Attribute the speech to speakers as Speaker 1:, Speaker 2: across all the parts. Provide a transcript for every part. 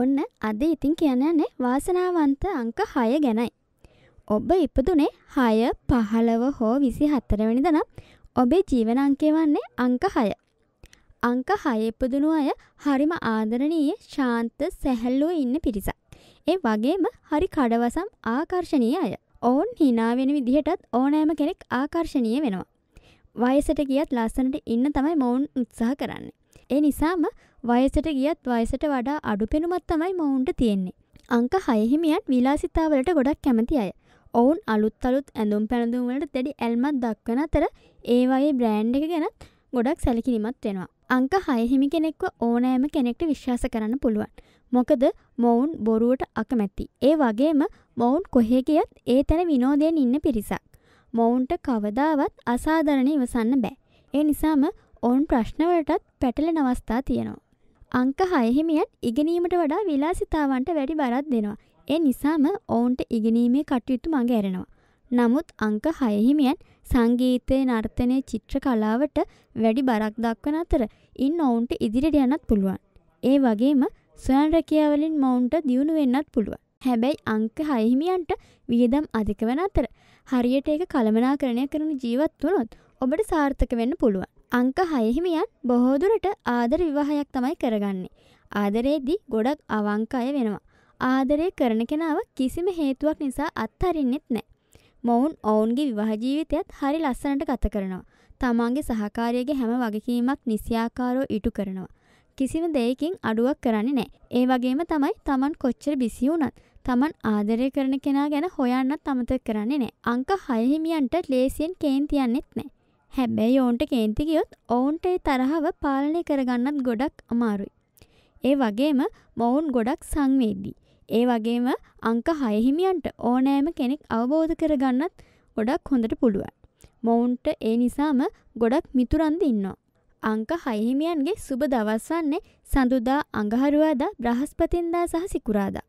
Speaker 1: ඔන්න අද ඉතින් කියන යන්නේ වාසනාවන්ත අංක 6 ගැනයි. ඔබ ඉපදුනේ 6 15 හෝ 24 වෙනිදා නම් ඔබේ ජීවන අංකය වන්නේ අංක 6. අංක 6 ඉපදුණු අය හරිම ආදරණීය, ශාන්ත, සැහැල්ලුව ඉන්න පිරිසක්. ඒ වගේම හරි කඩවසම් ආකර්ශනීය අය. ඔවුන් hina වෙන විදිහටත් ඕනෑම කෙනෙක් ආකර්ශනීය වෙනවා. වයසට ගියත් ලස්සනට ඉන්න තමයි මොවුන් උත්සාහ කරන්නේ. ඒ නිසාම වයසට ගියත් වයසට වඩා අඩු පෙනුමත් තමයි මොවුන්ට තියෙන්නේ. අංක හයහිමියන් විලාසිතාවලට ගොඩක් කැමති අය. ඔවුන් අලුත් අලුත් ඇඳුම් පැළඳුම්වලට දැඩි ඇල්මත් දක්වන අතර ඒ වගේ බ්‍රෑන්් එක ගැනත් ගොඩක් සැලකිලිමත් වෙනවා. අංක හයහිමි කෙනෙක්ව ඕනෑම කෙනෙක්ට විශ්වාස කරන්න පුළුවන්. මොකද මොවුන් බොරුවට අකමැති. ඒ වගේම මොවුන් කොහේගියත් ඒ තැන විනෝදයෙන් ඉන්න පිරිසක්. මොවුන්ට කවදාවත් අසාධරණ ඉවසන්න බෑ. ඒ නිසාම ඔවුන් ප්‍රශ්නවලටත් පැටලෙන අවස්ථා තියෙනවා. අංක හයහිමියත් ඉගෙනීමට වඩා විලාසිතාවන්ට වැඩි බරත් දෙනවා. ඒ නිසාම ඔවුන්ට ඉගෙනීමේ කටයුතු මඟ ඇරෙනවා. නමුත් අංක හයහිමියන් සංගීතය නර්තනය චිත්‍ර කලාවට වැඩි බරක් දක්වන අතර ඉන් ඔවුන්ට ඉදිරිට යනත් පුළුවන්. ඒ වගේම ස්වයන් රැකියාවලින් මවුන්ට දියුණු වෙන්නත් පුළුවන්. හැබැයි අංක හයහිමියන්ට වියදම් අධික වන අතර හරියට ඒක කළමනාකරණය කරන ජීවත් වනොත් ඔබට සාර්ථක වෙන්න පුළුවන්. අංක හයහිමියන් බොහෝදුරට ආදර විවාහයක් තමයි කරගන්නේ. ආදරයේදී ගොඩක් අවංක අය වෙනවා. ආදරය කරන කෙනාව කිසිම හේතුවක් නිසා අත්හරින්නෙත් නෑ. මොවුන් ඔවුන්ගේ විවාහ ජීවිතයත් හරි ලස්සනට ගත කරනවා. තමාගේ සහකාරියගේ හැම වගකීමක් නිසියාකාරෝ ඉටු කරනවා. කිසිම දෙයකින් අඩුවක් කරන්නේ නෑ. ඒ වගේම තමයි Taman කොච්චර බිසි වුණත් තමන් ආදරය කරන කෙනා ගැන හොයන්නත් අමතක කරන්නේ නෑ. අංක හයහිමියන්ට ලේසියෙන් කේන් තියන්නෙත් නෑ. හැබැයි ඔවුන්ට කේන්ති ගියොත් ඔවුන්ට ඒ තරහව පාලනය කරගන්නත් ගොඩක් අමාරුයි. ඒ වගේම මොවුන් ගොඩක් සංවේදී. ඒ වගේම අංක හයහිමියන්ට ඕනෑම කෙනෙක් අවබෝධ කරගන්නත් ගොඩක් හොඳට පුළුවන්. මොවුන්ට ඒ නිසාම ගොඩක් මිතුරන්ද ඉන්නවා. අංක හයහිමියන්ගේ සුබ දවස්වන්නේ සඳුදා අඟහරුවාදා බ්‍රහස්පතින්දා සහ සිකුරාදා.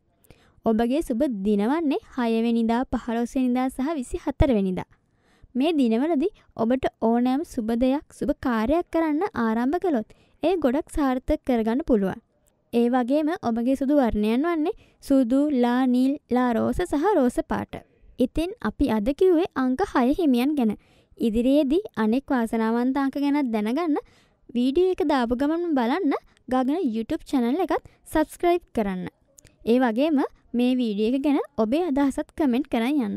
Speaker 1: ඔබගේ සුබ දිනවන්නේ හයවෙනිදා පහලොස්සනිදා සහ විසි හතරවෙනිදා. මේ දිනවලදී ඔබට ඕනෑම සුබ දෙයක් සුබ කාර්යයක් කරන්න ආරම්භ කළොත් ඒ ගොඩක් සාර්ථක කරගන්න පුළුවන්. ඒ වගේම ඔබගේ සුදු වර්ණයන් වන්නේ සුදු ලා නිල් ලා රෝස සහ රෝස පාට. ඉතින් අපි අද කිව්වේ අංක 6 හිමියන් ගැන. ඉදිරියේදී අනෙක් වාසනාවන්ත අංක ගැනත් දැනගන්න වීඩියෝ එක දාපු ගමන් බලන්න ගගන YouTube channel එකත් subscribe කරන්න. ඒ වගේම මේ වීඩියෝ එක ගැන ඔබේ අදහසත් කමෙන්ට් කරන් යන්න.